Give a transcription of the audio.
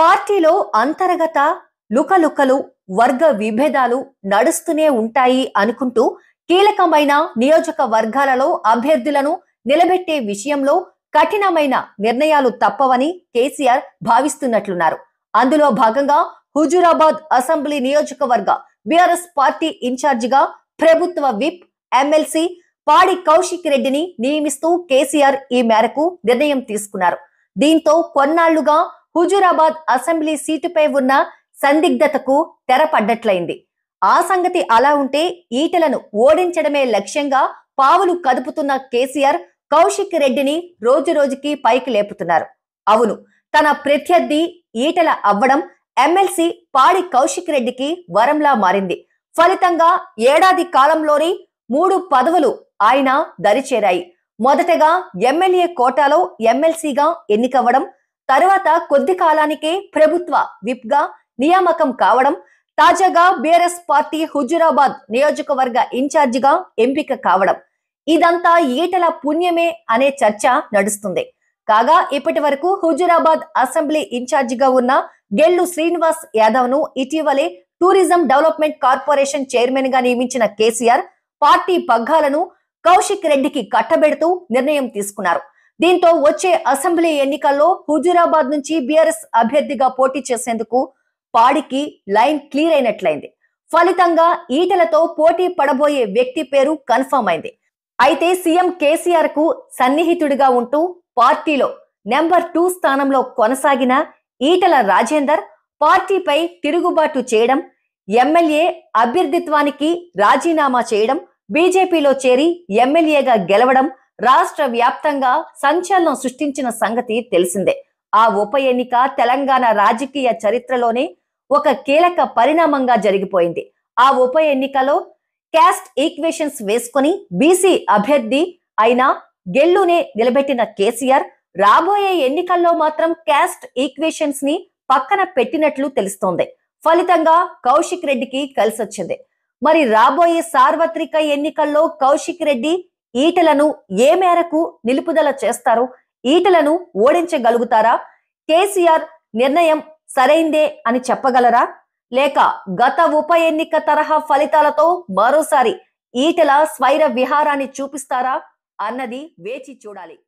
పార్టీలో అంతర్గత లుకలుకలు వర్గ విభేదాలు నడుస్తూనే ఉంటాయి అనుకుంటూ కీలకమైన నియోజకవర్గాలలో అభ్యర్థులను నిలబెట్టే విషయంలో కఠినమైన నిర్ణయాలు తప్పవని కేసీఆర్ భావిస్తున్నట్లున్నారు అందులో భాగంగా హుజూరాబాద్ అసెంబ్లీ నియోజకవర్గ బీఆర్ఎస్ పార్టీ ఇన్ఛార్జిగా ప్రభుత్వ విప్ ఎమ్మెల్సీ పాడి కౌశిక్ రెడ్డిని నియమిస్తూ కేసీఆర్ ఈ మేరకు నిర్ణయం తీసుకున్నారు దీంతో కొన్నాళ్లుగా హుజూరాబాద్ అసెంబ్లీ సీటుపై ఉన్న సందిగ్ధతకు తెరపడ్డట్లయింది ఆ సంగతి అలా ఉంటే ఈటలను ఓడించడమే లక్ష్యంగా పావులు కదుపుతున్న కేసీఆర్ కౌశిక్ రెడ్డిని రోజు రోజుకి పైకి లేపుతున్నారు అవును తన ప్రత్యర్థి ఈటల అవ్వడం ఎమ్మెల్సీ పాడి కౌశిక్ రెడ్డికి వరంలా మారింది ఫలితంగా ఏడాది కాలంలోని మూడు పదవులు ఆయన దరిచేరాయి మొదటగా ఎమ్మెల్యే కోటాలో ఎమ్మెల్సీగా ఎన్నికవ్వడం తర్వాత కొద్ది కాలానికే ప్రభుత్వ విప్ గా నియామకం కావడం తాజాగా బీఆర్ఎస్ పార్టీ హుజురాబాద్ నియోజకవర్గ ఇన్ఛార్జిగా ఎంపిక కావడం ఇదంతా ఈటల పుణ్యమే అనే చర్చ నడుస్తుంది కాగా ఇప్పటి వరకు హుజురాబాద్ అసెంబ్లీ ఇన్ఛార్జిగా ఉన్న గెల్లు శ్రీనివాస్ యాదవ్ ను ఇటీవలే టూరిజం డెవలప్మెంట్ కార్పొరేషన్ చైర్మన్ గా నియమించిన కేసీఆర్ పార్టీ పగ్గాలను కౌశిక్ రెడ్డికి కట్టబెడుతూ నిర్ణయం తీసుకున్నారు దీంతో వచ్చే అసెంబ్లీ ఎన్నికల్లో హుజూరాబాద్ నుంచి బీఆర్ఎస్ అభ్యర్థిగా పోటీ చేసేందుకు పాడికి లైన్ క్లియర్ అయినట్లయింది ఫలితంగా ఈటలతో పోటీ పడబోయే వ్యక్తి పేరు కన్ఫర్మ్ అయింది అయితే సీఎం కేసీఆర్ కు సన్నిహితుడిగా ఉంటూ పార్టీలో నెంబర్ టూ స్థానంలో కొనసాగిన ఈటల రాజేందర్ పార్టీపై తిరుగుబాటు చేయడం ఎమ్మెల్యే అభ్యర్థిత్వానికి రాజీనామా చేయడం బీజేపీలో చేరి ఎమ్మెల్యేగా గెలవడం రాష్ట్ర వ్యాప్తంగా సంచలనం సృష్టించిన సంగతి తెలిసిందే ఆ ఉప ఎన్నిక తెలంగాణ రాజకీయ చరిత్రలోనే ఒక కీలక పరిణామంగా జరిగిపోయింది ఆ ఉప ఎన్నికలో క్యాస్ట్ ఈక్వేషన్స్ వేసుకుని బీసీ అభ్యర్థి అయిన గెల్లునే నిలబెట్టిన కేసీఆర్ రాబోయే ఎన్నికల్లో మాత్రం క్యాస్ట్ ఈక్వేషన్స్ ని పక్కన పెట్టినట్లు తెలుస్తోంది ఫలితంగా కౌశిక్ రెడ్డికి కలిసొచ్చింది మరి రాబోయే సార్వత్రిక ఎన్నికల్లో కౌశిక్ రెడ్డి ఈటలను ఏ మేరకు నిలుపుదల చేస్తారు ఈటలను ఓడించగలుగుతారా కేసీఆర్ నిర్ణయం సరైందే అని చెప్పగలరా లేక గత ఉప ఎన్నిక తరహా ఫలితాలతో మరోసారి ఈటల స్వైర విహారాన్ని చూపిస్తారా అన్నది వేచి చూడాలి